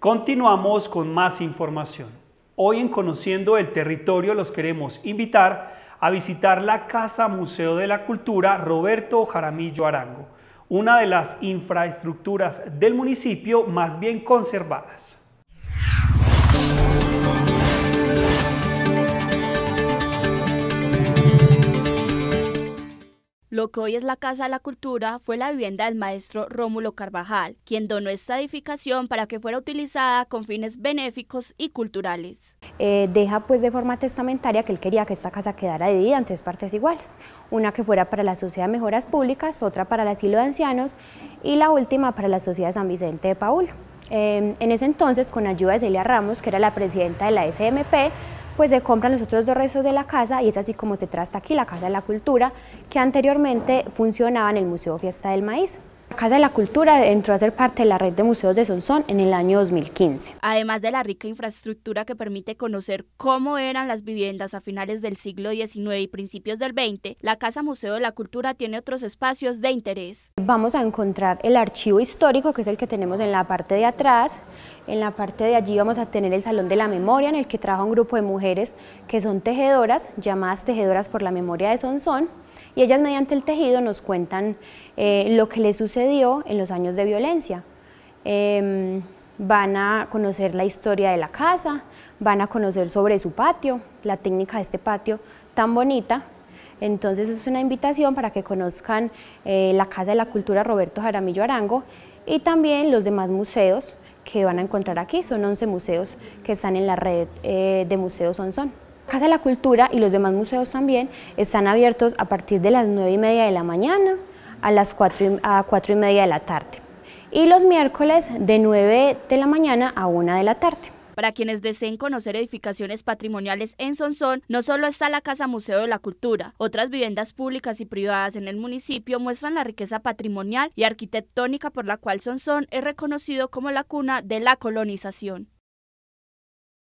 Continuamos con más información. Hoy en Conociendo el Territorio los queremos invitar a visitar la Casa Museo de la Cultura Roberto Jaramillo Arango, una de las infraestructuras del municipio más bien conservadas. Lo que hoy es la Casa de la Cultura fue la vivienda del maestro Rómulo Carvajal, quien donó esta edificación para que fuera utilizada con fines benéficos y culturales. Eh, deja pues de forma testamentaria que él quería que esta casa quedara dividida en tres partes iguales, una que fuera para la Sociedad de Mejoras Públicas, otra para el Asilo de Ancianos y la última para la Sociedad de San Vicente de Paul. Eh, en ese entonces, con ayuda de Celia Ramos, que era la presidenta de la SMP, pues se compran los otros dos restos de la casa y es así como se trata aquí la Casa de la Cultura, que anteriormente funcionaba en el Museo Fiesta del Maíz. La Casa de la Cultura entró a ser parte de la red de museos de Sonsón en el año 2015. Además de la rica infraestructura que permite conocer cómo eran las viviendas a finales del siglo XIX y principios del XX, la Casa Museo de la Cultura tiene otros espacios de interés. Vamos a encontrar el archivo histórico, que es el que tenemos en la parte de atrás. En la parte de allí vamos a tener el Salón de la Memoria, en el que trabaja un grupo de mujeres que son tejedoras, llamadas Tejedoras por la Memoria de Sonsón y ellas mediante el tejido nos cuentan eh, lo que les sucedió en los años de violencia. Em, van a conocer la historia de la casa, van a conocer sobre su patio, la técnica de este patio tan bonita. Entonces es una invitación para que conozcan eh, la Casa de la Cultura Roberto Jaramillo Arango y también los demás museos que van a encontrar aquí. Son 11 museos que están en la red eh, de Museos Sonsón. Casa de la Cultura y los demás museos también están abiertos a partir de las 9 y media de la mañana a las 4 y, a media de la tarde y los miércoles de 9 de la mañana a 1 de la tarde. Para quienes deseen conocer edificaciones patrimoniales en Sonsón, no solo está la Casa Museo de la Cultura, otras viviendas públicas y privadas en el municipio muestran la riqueza patrimonial y arquitectónica por la cual Sonsón es reconocido como la cuna de la colonización.